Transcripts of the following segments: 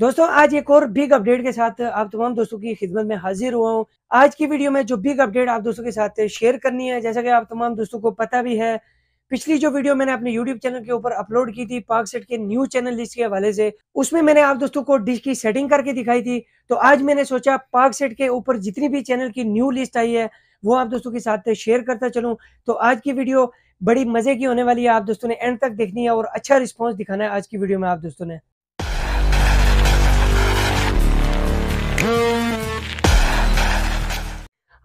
दोस्तों आज एक और बिग अपडेट के साथ आप तमाम दोस्तों की खिदमत में हाजिर हुआ हूँ आज की वीडियो में जो बिग अपडेट आप दोस्तों के साथ शेयर करनी है जैसा कि आप तमाम दोस्तों को पता भी है पिछली जो वीडियो मैंने अपने YouTube चैनल के ऊपर अपलोड की थी पाक सेट के न्यू चैनल लिस्ट के हवाले से उसमें मैंने आप दोस्तों को डिश की सेटिंग करके दिखाई थी तो आज मैंने सोचा पाक सेट के ऊपर जितनी भी चैनल की न्यू लिस्ट आई है वो आप दोस्तों के साथ शेयर करता चलूं तो आज की वीडियो बड़ी मजे की होने वाली है आप दोस्तों ने एंड तक देखनी है और अच्छा रिस्पॉन्स दिखाना है आज की वीडियो में आप दोस्तों ने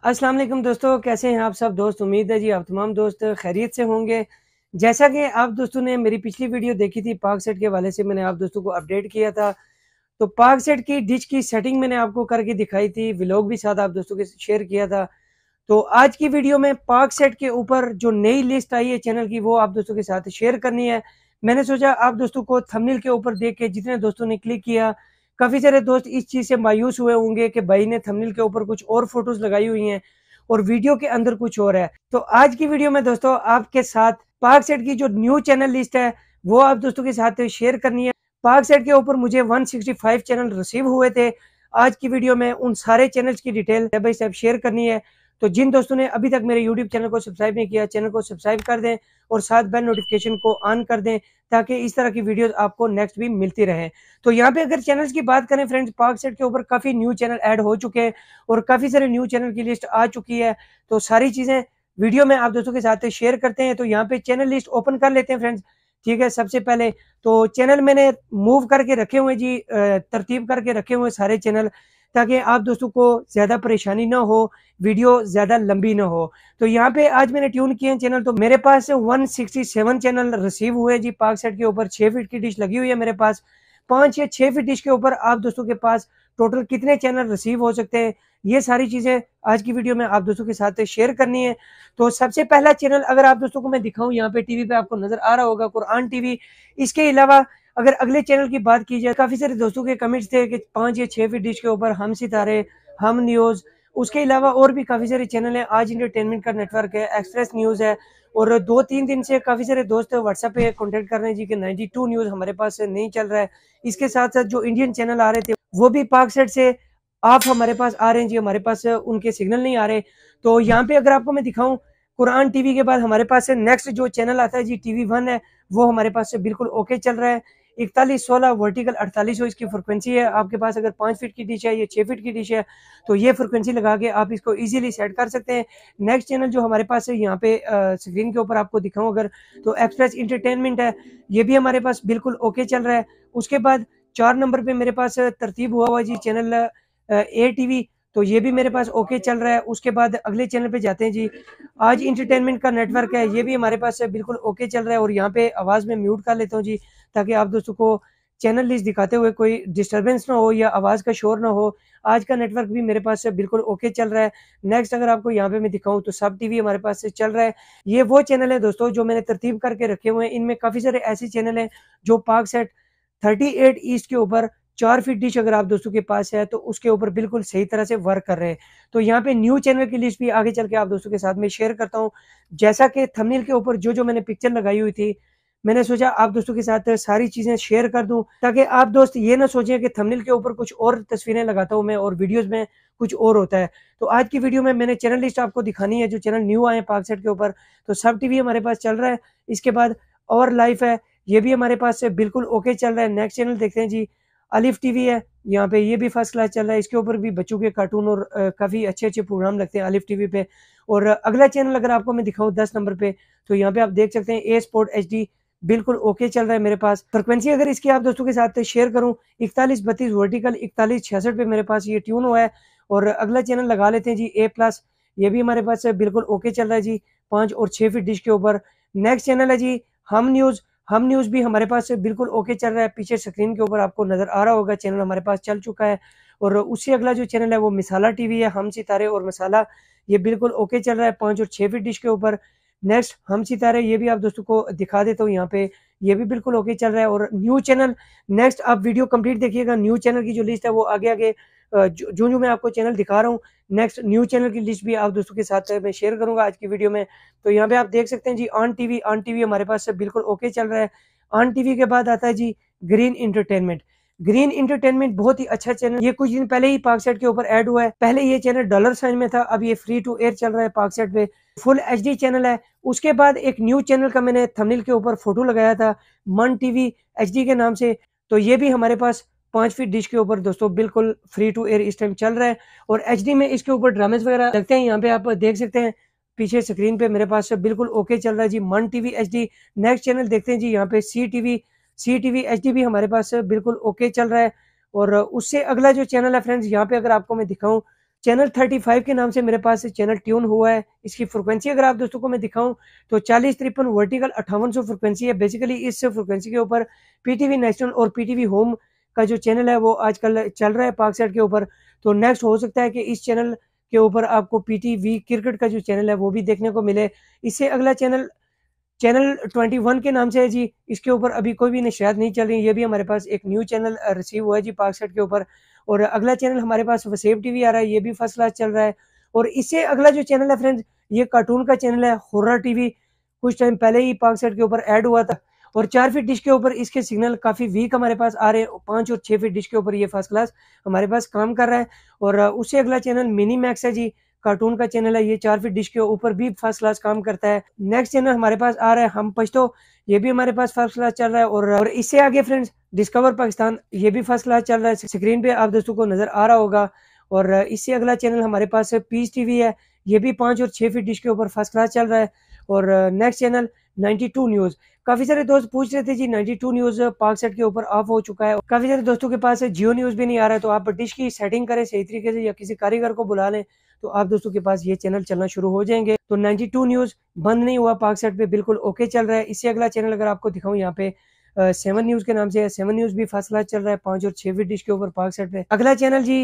अस्सलाम वालेकुम दोस्तों कैसे हैं आप सब दोस्त उम्मीद है जी आप तमाम दोस्त खैरियत से होंगे जैसा कि आप दोस्तों ने मेरी पिछली वीडियो देखी थी पाक सेट के वाले से मैंने आप दोस्तों को अपडेट किया था तो पार्क सेट की डिश की सेटिंग मैंने आपको करके दिखाई थी व्लॉग भी साथ आप दोस्तों के शेयर किया था तो आज की वीडियो में पाक सेट के ऊपर जो नई लिस्ट आई है चैनल की वो आप दोस्तों के साथ शेयर करनी है मैंने सोचा आप दोस्तों को थंबनेल के ऊपर देख के जितने दोस्तों ने क्लिक किया काफ़ी सारे दोस्त इस चीज़ से मायूस हुए होंगे कि भाई ने थंबनेल के ऊपर कुछ और फोटोज़ लगाई हुई हैं और वीडियो के अंदर कुछ और है तो आज की वीडियो में दोस्तों आपके साथ पार्क सेट की जो न्यू चैनल लिस्ट है वो आप दोस्तों के साथ शेयर करनी है पार्क सेट के ऊपर मुझे वन चैनल रिसीव हुए थे आज की वीडियो में उन सारे चैनल की detail step by step share करनी है तो जिन दोस्तों ने अभी तक मेरे YouTube चैनल को सब्सक्राइब नहीं किया चैनल को सब्सक्राइब कर दें और साथ बेल नोटिफिकेशन को ऑन कर दें ताकि इस तरह की वीडियोस आपको नेक्स्ट भी मिलती रहे तो यहाँ पे अगर चैनल्स की बात करें फ्रेंड्स पाक सेट के ऊपर काफ़ी न्यू चैनल ऐड हो चुके हैं और काफ़ी सारे न्यू चैनल की लिस्ट आ चुकी है तो सारी चीज़ें वीडियो में आप दोस्तों के साथ शेयर करते हैं तो यहाँ पे चैनल लिस्ट ओपन कर लेते हैं फ्रेंड्स ठीक है सबसे पहले तो चैनल मैंने मूव करके रखे हुए जी तरतीब करके रखे हुए सारे चैनल ताकि आप दोस्तों को ज़्यादा परेशानी ना हो वीडियो ज़्यादा लंबी ना हो तो यहाँ पे आज मैंने ट्यून किए चैनल तो मेरे पास 167 चैनल रिसीव हुए जी पाक सेट के ऊपर छः फीट की डिश लगी हुई है मेरे पास पाँच या छः फीट डिश के ऊपर आप दोस्तों के पास टोटल कितने चैनल रिसीव हो सकते हैं ये सारी चीज़ें आज की वीडियो में आप दोस्तों के साथ शेयर करनी है तो सबसे पहला चैनल अगर आप दोस्तों को मैं दिखाऊं यहाँ पे टीवी पे आपको नजर आ रहा होगा कुरान टीवी इसके अलावा अगर अगले चैनल की बात की जाए काफ़ी सारे दोस्तों के कमेंट्स थे कि पांच या छह फीट डिश के ऊपर हम सितारे हम न्यूज़ उसके अलावा और भी काफ़ी सारे चैनल हैं आज इंटरटेनमेंट का नेटवर्क है एक्सप्रेस न्यूज़ है और दो तीन दिन से काफ़ी सारे दोस्त व्हाट्सएप पे कॉन्टेक्ट कर रहे हैं जी कि टू न्यूज़ हमारे पास नहीं चल रहा है इसके साथ साथ जो इंडियन चैनल आ रहे थे वो भी पाक सेट से आप हमारे पास आ रहे हैं जी हमारे पास उनके सिग्नल नहीं आ रहे तो यहाँ पे अगर आपको मैं दिखाऊँ कुरान टीवी के बाद हमारे पास नेक्स्ट जो चैनल आता है जी टीवी वन है वो हमारे पास बिल्कुल ओके चल रहा है इकतालीस सोलह वर्टिकल अड़तालीस इसकी फ्रिक्वेंसी है आपके पास अगर पाँच फीट की डिश है या छः फीट की डिश है तो ये फ्रिक्वेंसी लगा के आप इसको इजीली सेट कर सकते हैं नेक्स्ट चैनल जो हमारे पास है यहाँ पे स्क्रीन के ऊपर आपको दिखाऊँ अगर तो एक्सप्रेस इंटरटेनमेंट है ये भी हमारे पास बिल्कुल ओके चल रहा है उसके बाद चार नंबर पर मेरे पास तरतीब हुआ हुआ जी चैनल ए टी तो ये भी मेरे पास ओके चल रहा है उसके बाद अगले चैनल पे जाते हैं जी आज इंटरटेनमेंट का नेटवर्क है ये भी हमारे पास बिल्कुल ओके चल रहा है और यहाँ पे आवाज़ में म्यूट कर लेता हूँ जी ताकि आप दोस्तों को चैनल लिस्ट दिखाते हुए कोई डिस्टरबेंस ना हो या आवाज़ का शोर ना हो आज का नेटवर्क भी मेरे पास बिल्कुल ओके चल रहा है नेक्स्ट अगर आपको यहाँ पे मैं दिखाऊं तो सब टीवी हमारे पास से चल रहा है ये वो चैनल है दोस्तों जो मैंने तरतीब करके रखे हुए हैं इनमें काफ़ी सारे ऐसे चैनल हैं जो पाक सेट थर्टी ईस्ट के ऊपर चार फीट डिश अगर आप दोस्तों के पास है तो उसके ऊपर बिल्कुल सही तरह से वर्क कर रहे हैं तो यहाँ पे न्यू चैनल की लिस्ट भी आगे चल के आप दोस्तों के साथ में शेयर करता हूँ जैसा कि थमनील के ऊपर जो जो मैंने पिक्चर लगाई हुई थी मैंने सोचा आप दोस्तों के साथ सारी चीज़ें शेयर कर दूं ताकि आप दोस्त ये ना सोचें कि थंबनेल के ऊपर कुछ और तस्वीरें लगाता हूं मैं और वीडियोस में कुछ और होता है तो आज की वीडियो में मैंने चैनल लिस्ट आपको दिखानी है जो चैनल न्यू आए पाक सेट के ऊपर तो सब टीवी हमारे पास चल रहा है इसके बाद और लाइफ है ये भी हमारे पास बिल्कुल ओके चल रहा है नेक्स्ट चैनल देखते हैं जी अलिफ टीवी है यहाँ पे ये भी फर्स्ट क्लास चल रहा है इसके ऊपर भी बच्चों के कार्टून और काफ़ी अच्छे अच्छे प्रोग्राम लगते हैं अलिफ टीवी पे और अगला चैनल अगर आपको मैं दिखाऊँ दस नंबर पे तो यहाँ पे आप देख सकते हैं ए स्पोर्ट एच बिल्कुल ओके चल रहा है मेरे पास फ्रिक्वेंसी अगर इसकी आप दोस्तों के साथ शेयर करूँ इकतालीस बत्तीस वर्टिकल इकतालीस छियासठ पे मेरे पास ये ट्यून हुआ है और अगला चैनल लगा लेते हैं जी ए प्लस ये भी हमारे पास बिल्कुल ओके चल रहा है जी पाँच और छः फीट डिश के ऊपर नेक्स्ट चैनल है जी हम न्यूज़ हम न्यूज़ भी हमारे पास बिल्कुल ओके चल रहा है पीछे स्क्रीन के ऊपर आपको नज़र आ रहा होगा चैनल हमारे पास चल चुका है और उससे अगला जो चैनल है वो मिसाला टीवी है हम सितारे और मिसाला ये बिल्कुल ओके चल रहा है पाँच और छह फीट डिश के ऊपर नेक्स्ट हम सितारे ये भी आप दोस्तों को दिखा देता हूँ यहाँ पे ये भी बिल्कुल ओके चल रहा है और न्यू चैनल नेक्स्ट आप वीडियो कंप्लीट देखिएगा न्यू चैनल की जो लिस्ट है वो आगे आगे जो जो मैं आपको चैनल दिखा रहा हूँ नेक्स्ट न्यू चैनल की लिस्ट भी आप दोस्तों के साथ मैं शेयर करूंगा आज की वीडियो में तो यहाँ पे आप देख सकते हैं जी ऑन टीवी ऑन टीवी हमारे पास बिल्कुल ओके चल रहा है ऑन टीवी के बाद आता है जी ग्रीन इंटरटेनमेंट ग्रीन इंटरटेनमेंट बहुत ही अच्छा चैनल ये कुछ दिन पहले ही पाकसेट के ऊपर ऐड हुआ है पहले ये चैनल डॉलर साइन में था अब ये फ्री टू एयर चल रहा है पाकसेट पे फुल एच चैनल है उसके बाद एक न्यू चैनल का मैंने थंबनेल के ऊपर फोटो लगाया था मन टीवी एच के नाम से तो ये भी हमारे पास पाँच फीट डिश के ऊपर दोस्तों बिल्कुल फ्री टू एयर इस टाइम चल रहा है और एच में इसके ऊपर ड्रामेज वगैरह लगते हैं यहाँ पे आप देख सकते हैं पीछे स्क्रीन पे मेरे पास बिल्कुल ओके चल रहा है जी मन टीवी एचडी नेक्स्ट चैनल देखते हैं जी यहाँ पे C TV C TV HD भी हमारे पास बिल्कुल ओके चल रहा है और उससे अगला जो चैनल है फ्रेंड्स यहाँ पे अगर आपको मैं दिखाऊं चैनल 35 के नाम से मेरे पास चैनल ट्यून हुआ है इसकी फ्रिक्वेंसी अगर आप दोस्तों को मैं दिखाऊं तो चालीस तिरपन वर्टिकल अट्ठावन फ्रिक्वेंसी है बेसिकली इस फ्रिक्वेंसी के ऊपर पीटीवी नेशनल और पीटीवी होम का जो चैनल है वो आजकल चल रहा है पाक सेट के ऊपर तो नेक्स्ट हो सकता है कि इस चैनल के ऊपर आपको पीटीवी क्रिकेट का जो चैनल है वो भी देखने को मिले इससे अगला चैनल चैनल 21 के नाम से है जी इसके ऊपर अभी कोई भी नशियात नहीं चल रही ये भी हमारे पास एक न्यू चैनल रिसीव हुआ है जी पाक सेट के ऊपर और अगला चैनल हमारे पास वसेब टीवी आ रहा है ये भी फर्स्ट क्लास चल रहा है और इससे अगला जो चैनल है फ्रेंड्स ये कार्टून का चैनल है हुर्रा टीवी कुछ टाइम पहले ही पाक सेट के ऊपर ऐड हुआ था और चार फीट डिश के ऊपर इसके सिग्नल काफ़ी वीक हमारे पास आ रहे हैं पांच और छह फीट डिश के ऊपर ये फर्स्ट क्लास हमारे पास काम कर रहा है और उससे अगला चैनल मिनी मैक्स है जी कार्टून का चैनल है ये चार फीट डिश के ऊपर भी फर्स्ट क्लास काम करता है नेक्स्ट चैनल हमारे पास आ रहा है हम पश्तो ये भी हमारे पास फर्स्ट क्लास चल रहा है और, और इससे आगे फ्रेंड्स डिस्कवर पाकिस्तान ये भी फर्स्ट क्लास चल रहा है स्क्रीन पे आप दोस्तों को नजर आ रहा होगा और इससे अगला चैनल हमारे पास पीस टीवी है ये भी पांच और छह फीट डिश के ऊपर फर्स्ट क्लास चल रहा है और नेक्स्ट चैनल 92 न्यूज काफी सारे दोस्त पूछ रहे थे जी 92 न्यूज पाक सेट के ऊपर ऑफ हो चुका है काफी सारे दोस्तों के पास जियो न्यूज भी नहीं आ रहा है तो आप डिश की सेटिंग करें सही तरीके से या किसी कारीगर को बुला लें तो आप दोस्तों के पास ये चैनल चलना शुरू हो जाएंगे तो 92 न्यूज बंद नहीं हुआ पाक सेट पे बिल्कुल ओके चल रहा है इससे अगला चैनल अगर आपको दिखाऊं यहाँ पे सेवन न्यूज के नाम से सेवन न्यूज भी क्लास चल रहा है पांच और छह डिश के ऊपर पाक सेट पे अगला चैनल जी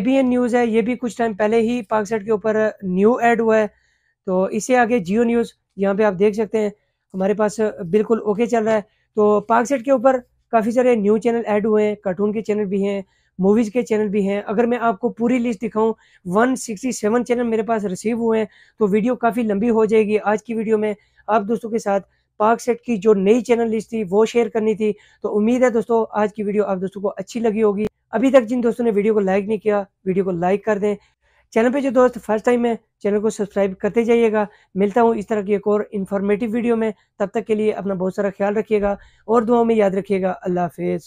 एबीएन न्यूज है ये भी कुछ टाइम पहले ही पाक सेट के ऊपर न्यू एड हुआ है तो इससे आगे जियो न्यूज यहाँ पे आप देख सकते हैं हमारे पास बिल्कुल ओके चल रहा है तो पाक सेट के ऊपर काफ़ी सारे न्यू चैनल ऐड हुए हैं कार्टून के चैनल भी हैं मूवीज़ के चैनल भी हैं अगर मैं आपको पूरी लिस्ट दिखाऊं 167 चैनल मेरे पास रिसीव हुए हैं तो वीडियो काफ़ी लंबी हो जाएगी आज की वीडियो में आप दोस्तों के साथ पाक सेट की जो नई चैनल लिस्ट थी वो शेयर करनी थी तो उम्मीद है दोस्तों आज की वीडियो आप दोस्तों को अच्छी लगी होगी अभी तक जिन दोस्तों ने वीडियो को लाइक नहीं किया वीडियो को लाइक कर दें चैनल पे जो दोस्त फर्स्ट टाइम है चैनल को सब्सक्राइब करते जाइएगा मिलता हूँ इस तरह की एक और इन्फॉर्मेटिव वीडियो में तब तक के लिए अपना बहुत सारा ख्याल रखिएगा और दुआओं में याद रखिएगा अल्लाह हाफिज़